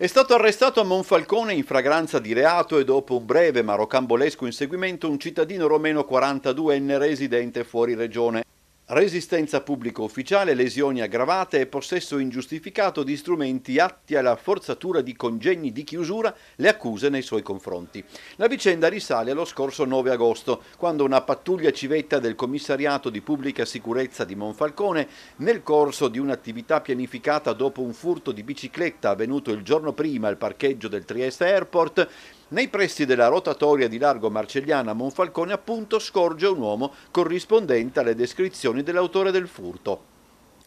È stato arrestato a Monfalcone in fragranza di reato e dopo un breve ma rocambolesco inseguimento un cittadino romeno 42enne residente fuori regione. Resistenza pubblico ufficiale, lesioni aggravate e possesso ingiustificato di strumenti atti alla forzatura di congegni di chiusura, le accuse nei suoi confronti. La vicenda risale allo scorso 9 agosto, quando una pattuglia civetta del commissariato di pubblica sicurezza di Monfalcone, nel corso di un'attività pianificata dopo un furto di bicicletta avvenuto il giorno prima al parcheggio del Trieste Airport, nei pressi della rotatoria di Largo Marcelliana Monfalcone appunto scorge un uomo corrispondente alle descrizioni dell'autore del furto.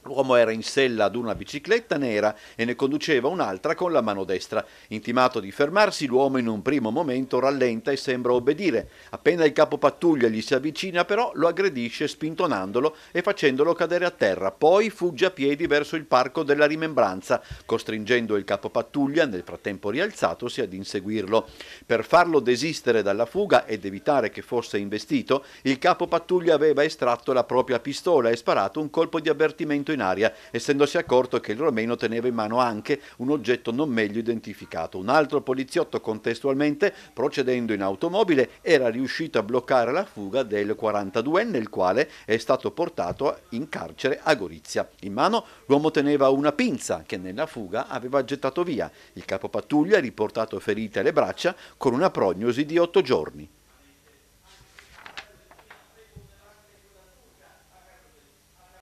L'uomo era in sella ad una bicicletta nera e ne conduceva un'altra con la mano destra. Intimato di fermarsi, l'uomo in un primo momento rallenta e sembra obbedire. Appena il capo pattuglia gli si avvicina, però lo aggredisce spintonandolo e facendolo cadere a terra. Poi fugge a piedi verso il parco della rimembranza, costringendo il capo pattuglia, nel frattempo rialzatosi, ad inseguirlo. Per farlo desistere dalla fuga ed evitare che fosse investito, il capo pattuglia aveva estratto la propria pistola e sparato un colpo di avvertimento salito in aria essendosi accorto che il romeno teneva in mano anche un oggetto non meglio identificato. Un altro poliziotto contestualmente, procedendo in automobile, era riuscito a bloccare la fuga del 42enne, il quale è stato portato in carcere a Gorizia. In mano l'uomo teneva una pinza che nella fuga aveva gettato via. Il capo pattuglia ha riportato ferite alle braccia con una prognosi di otto giorni.